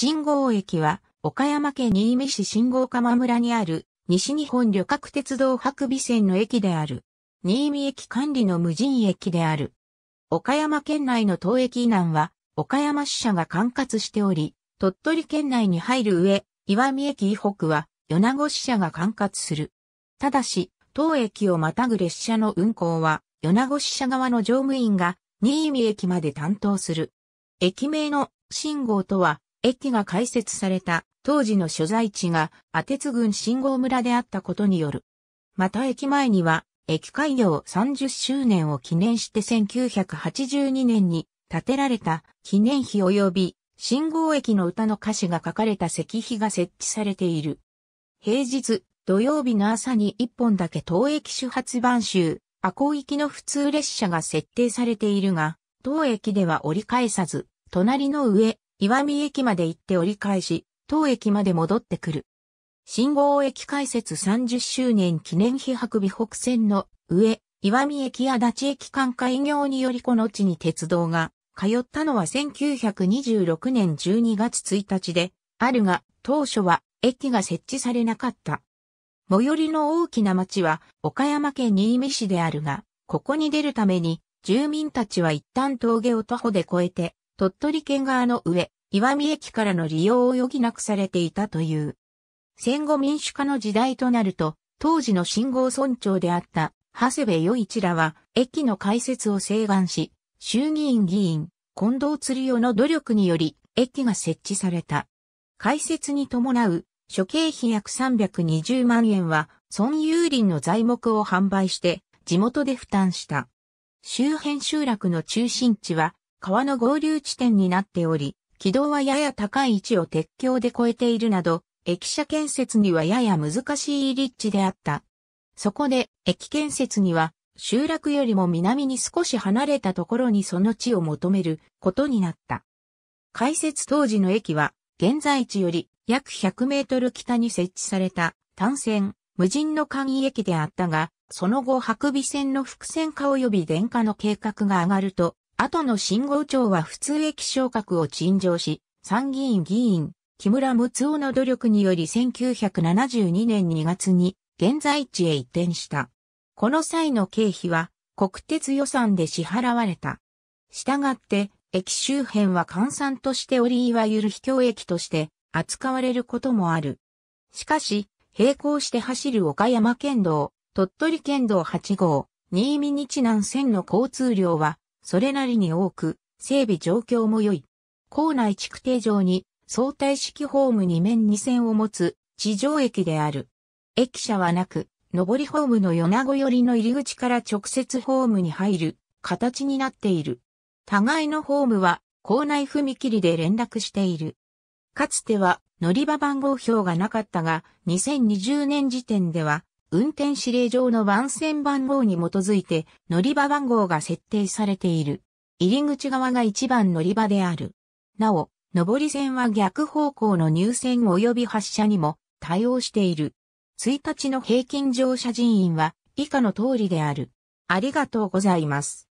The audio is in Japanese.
信号駅は、岡山県新見市信号釜村にある、西日本旅客鉄道博備線の駅である。新見駅管理の無人駅である。岡山県内の当駅以南は、岡山支社が管轄しており、鳥取県内に入る上、岩見駅以北は、米子支社が管轄する。ただし、当駅をまたぐ列車の運行は、米子支社側の乗務員が、新見駅まで担当する。駅名の信号とは、駅が開設された当時の所在地が阿鉄郡信号村であったことによる。また駅前には駅開業30周年を記念して1982年に建てられた記念碑及び信号駅の歌の歌詞が書かれた石碑が設置されている。平日、土曜日の朝に一本だけ当駅主発番集、阿公行きの普通列車が設定されているが、当駅では折り返さず、隣の上、岩見駅まで行って折り返し、当駅まで戻ってくる。信号駅開設30周年記念碑博美北線の上、岩見駅や立駅間開業によりこの地に鉄道が通ったのは1926年12月1日で、あるが、当初は駅が設置されなかった。最寄りの大きな町は岡山県新見市であるが、ここに出るために住民たちは一旦峠を徒歩で越えて、鳥取県側の上、岩見駅からの利用を余儀なくされていたという。戦後民主化の時代となると、当時の信号村長であった長谷部与一らは、駅の開設を請願し、衆議院議員、近藤鶴代の努力により、駅が設置された。開設に伴う、諸経費約320万円は、孫有林の材木を販売して、地元で負担した。周辺集落の中心地は、川の合流地点になっており、軌道はやや高い位置を鉄橋で越えているなど、駅舎建設にはやや難しい立地であった。そこで、駅建設には、集落よりも南に少し離れたところにその地を求めることになった。開設当時の駅は、現在地より約100メートル北に設置された単線、無人の簡易駅であったが、その後、白尾線の伏線化及び電化の計画が上がると、後の信号庁は普通駅昇格を陳情し、参議院議員、木村睦夫の努力により1972年2月に現在地へ移転した。この際の経費は国鉄予算で支払われた。したがって、駅周辺は換算としており、いわゆる秘境駅として扱われることもある。しかし、並行して走る岡山県道、鳥取県道8号、新見日南線の交通量はそれなりに多く、整備状況も良い。校内築堤上に相対式ホーム2面2線を持つ地上駅である。駅舎はなく、上りホームの米子寄りの入り口から直接ホームに入る形になっている。互いのホームは校内踏切で連絡している。かつては乗り場番号表がなかったが、2020年時点では運転指令上の番線番号に基づいて乗り場番号が設定されている。入り口側が一番乗り場である。なお、上り線は逆方向の入線及び発車にも対応している。1日の平均乗車人員は以下の通りである。ありがとうございます。